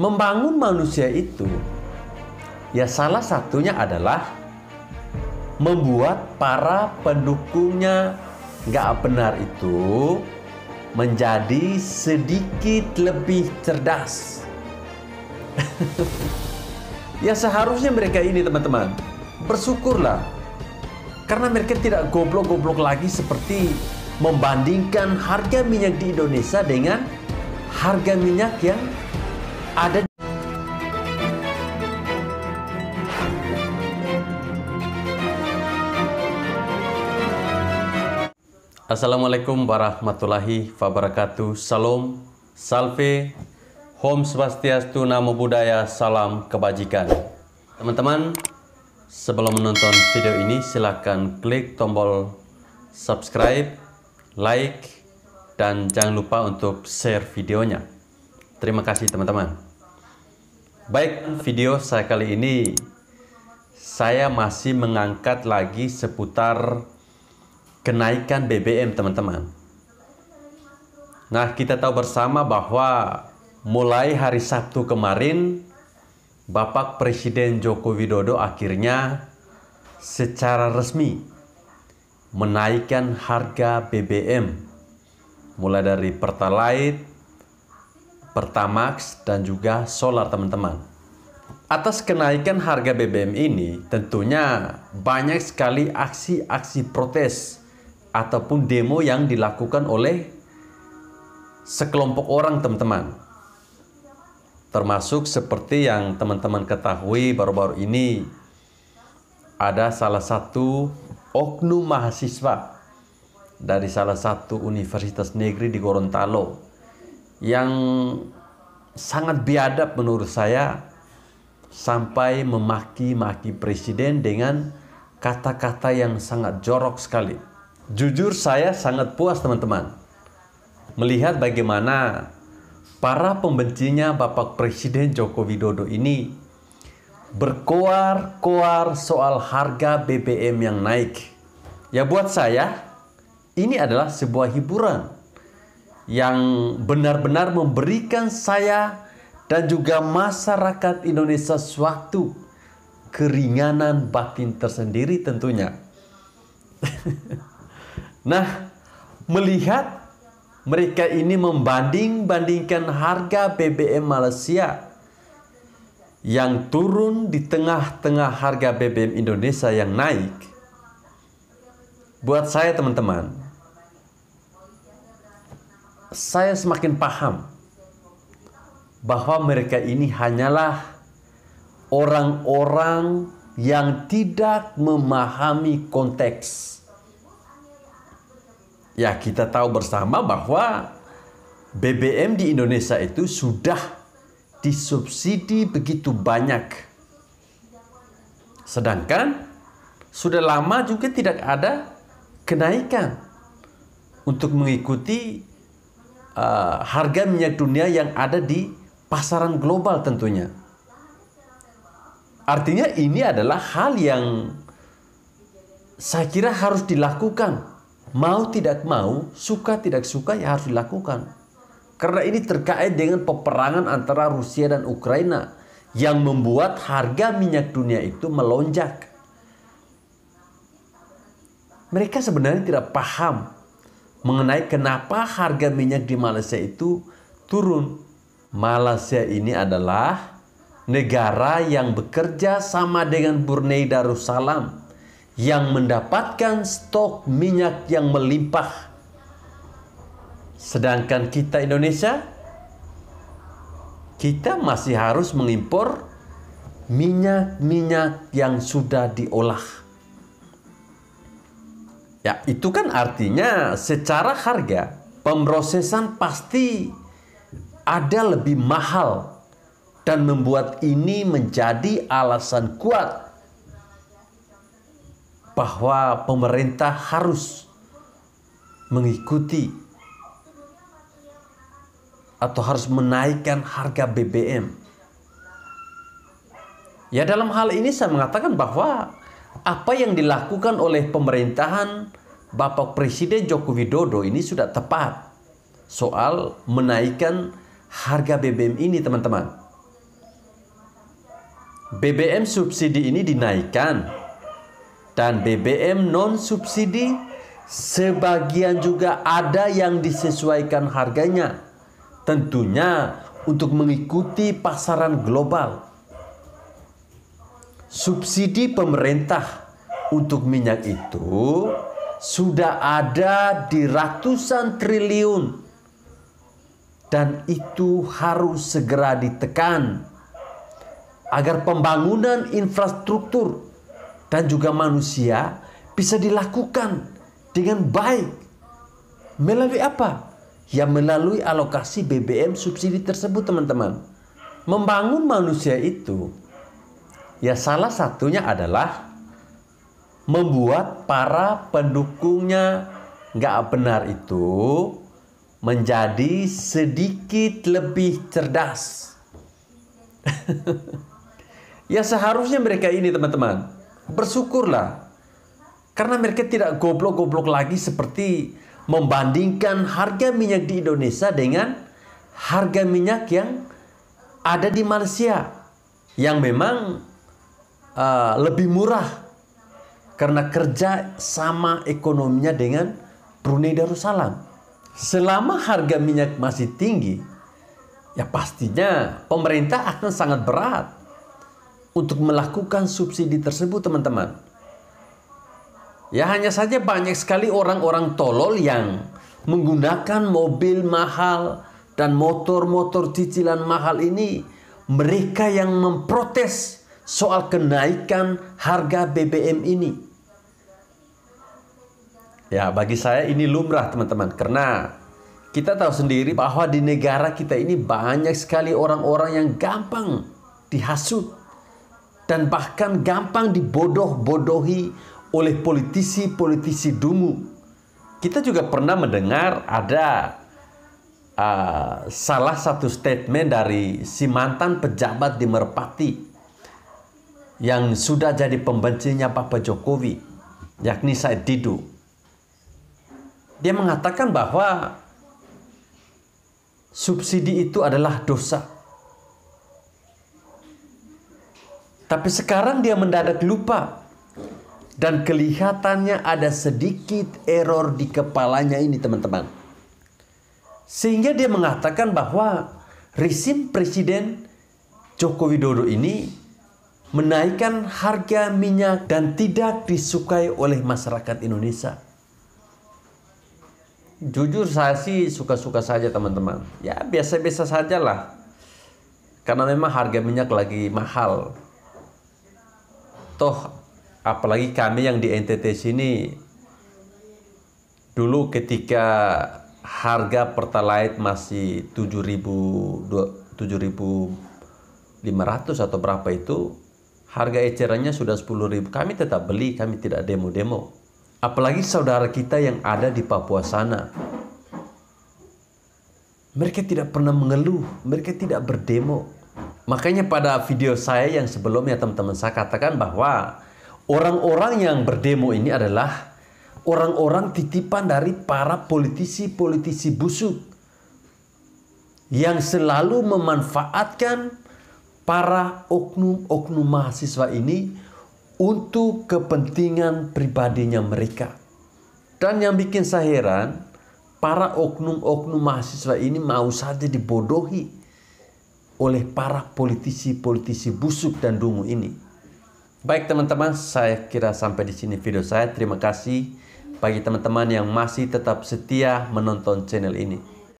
membangun manusia itu ya salah satunya adalah membuat para pendukungnya nggak benar itu menjadi sedikit lebih cerdas. ya seharusnya mereka ini teman-teman bersyukurlah karena mereka tidak goblok-goblok lagi seperti membandingkan harga minyak di Indonesia dengan harga minyak yang ada Assalamualaikum warahmatullahi wabarakatuh Salam, salve, home Swastiastu, Namo Buddhaya, Salam Kebajikan Teman-teman, sebelum menonton video ini silahkan klik tombol subscribe, like, dan jangan lupa untuk share videonya Terima kasih teman-teman. Baik, video saya kali ini saya masih mengangkat lagi seputar kenaikan BBM, teman-teman. Nah, kita tahu bersama bahwa mulai hari Sabtu kemarin Bapak Presiden Joko Widodo akhirnya secara resmi menaikkan harga BBM mulai dari Pertalite Pertamax, dan juga solar teman-teman. Atas kenaikan harga BBM ini, tentunya banyak sekali aksi-aksi protes ataupun demo yang dilakukan oleh sekelompok orang teman-teman. Termasuk seperti yang teman-teman ketahui baru-baru ini ada salah satu oknum mahasiswa dari salah satu universitas negeri di Gorontalo yang sangat biadab menurut saya sampai memaki-maki presiden dengan kata-kata yang sangat jorok sekali. Jujur saya sangat puas teman-teman melihat bagaimana para pembencinya Bapak Presiden Joko Widodo ini berkoar-koar soal harga BBM yang naik. Ya buat saya ini adalah sebuah hiburan yang benar-benar memberikan saya dan juga masyarakat Indonesia suatu keringanan batin tersendiri tentunya. nah, melihat mereka ini membanding-bandingkan harga BBM Malaysia yang turun di tengah-tengah harga BBM Indonesia yang naik. Buat saya teman-teman, saya semakin paham bahwa mereka ini hanyalah orang-orang yang tidak memahami konteks. Ya, kita tahu bersama bahwa BBM di Indonesia itu sudah disubsidi begitu banyak. Sedangkan sudah lama juga tidak ada kenaikan untuk mengikuti uh, eh, harga minyak dunia yang ada di pasaran global tentunya. Artinya ini adalah hal yang saya kira harus dilakukan. Mau tidak mau, suka tidak suka ya harus dilakukan. Karena ini terkait dengan peperangan antara Rusia dan Ukraina yang membuat harga minyak dunia itu melonjak. Mereka sebenarnya tidak paham mengenai kenapa harga minyak di Malaysia itu turun. Malaysia ini adalah negara yang bekerja sama dengan Brunei Darussalam yang mendapatkan stok minyak yang melimpah. Sedangkan kita Indonesia kita masih harus mengimpor minyak-minyak yang sudah diolah. Ya, itu kan artinya secara harga pemrosesan pasti ada lebih mahal dan membuat ini menjadi alasan kuat bahwa pemerintah harus mengikuti atau harus menaikkan harga BBM. Ya dalam hal ini saya mengatakan bahwa apa yang dilakukan oleh pemerintahan Bapak Presiden Joko Widodo ini sudah tepat soal menaikkan harga BBM ini teman-teman. BBM subsidi ini dinaikkan dan BBM non subsidi sebagian juga ada yang disesuaikan harganya. Tentunya untuk mengikuti pasaran global subsidi pemerintah untuk minyak itu sudah ada di ratusan triliun dan itu harus segera ditekan agar pembangunan infrastruktur dan juga manusia bisa dilakukan dengan baik melalui apa? Ya melalui alokasi BBM subsidi tersebut teman-teman. Membangun manusia itu Ya salah satunya adalah membuat para pendukungnya nggak benar itu menjadi sedikit lebih cerdas. ya seharusnya mereka ini teman-teman bersyukurlah karena mereka tidak goblok-goblok lagi seperti membandingkan harga minyak di Indonesia dengan harga minyak yang ada di Malaysia yang memang Eh, lebih murah karena kerja sama ekonominya dengan Brunei Darussalam. Selama harga minyak masih tinggi, ya pastinya pemerintah akan sangat berat untuk melakukan subsidi tersebut, teman-teman. Ya hanya saja banyak sekali orang-orang tolol yang menggunakan mobil mahal dan motor-motor cicilan mahal ini mereka yang memprotes soal kenaikan harga BBM ini. Ya, bagi saya ini lumrah teman-teman karena kita tahu sendiri bahwa di negara kita ini banyak sekali orang-orang yang gampang dihasut dan bahkan gampang dibodoh-bodohi oleh politisi-politisi dungu. Kita juga pernah mendengar ada uh, salah satu statement dari si mantan pejabat di Merpati yang sudah jadi pembencinya Bapak Jokowi, yakni Said Didu. Dia mengatakan bahwa subsidi itu adalah dosa. Tapi sekarang dia mendadak lupa dan kelihatannya ada sedikit error di kepalanya ini teman-teman. Sehingga dia mengatakan bahwa resim Presiden Joko Widodo ini menaikkan harga minyak dan tidak disukai oleh masyarakat Indonesia. Jujur saya sih suka-suka saja teman-teman. Ya biasa-biasa saja lah. Karena memang harga minyak lagi mahal. Toh apalagi kami yang di NTT sini dulu ketika harga pertalite masih 7.000 7.500 atau berapa itu harga ecerannya sudah 10.000 kami tetap beli kami tidak demo-demo apalagi saudara kita yang ada di Papua sana mereka tidak pernah mengeluh mereka tidak berdemo makanya pada video saya yang sebelumnya teman-teman saya katakan bahwa orang-orang yang berdemo ini adalah orang-orang titipan dari para politisi-politisi busuk yang selalu memanfaatkan para oknum-oknum mahasiswa ini untuk kepentingan pribadinya mereka. Dan yang bikin saya heran, para oknum-oknum mahasiswa ini mau saja dibodohi oleh para politisi-politisi busuk dan dungu ini. Baik teman-teman, saya kira sampai di sini video saya. Terima kasih bagi teman-teman yang masih tetap setia menonton channel ini.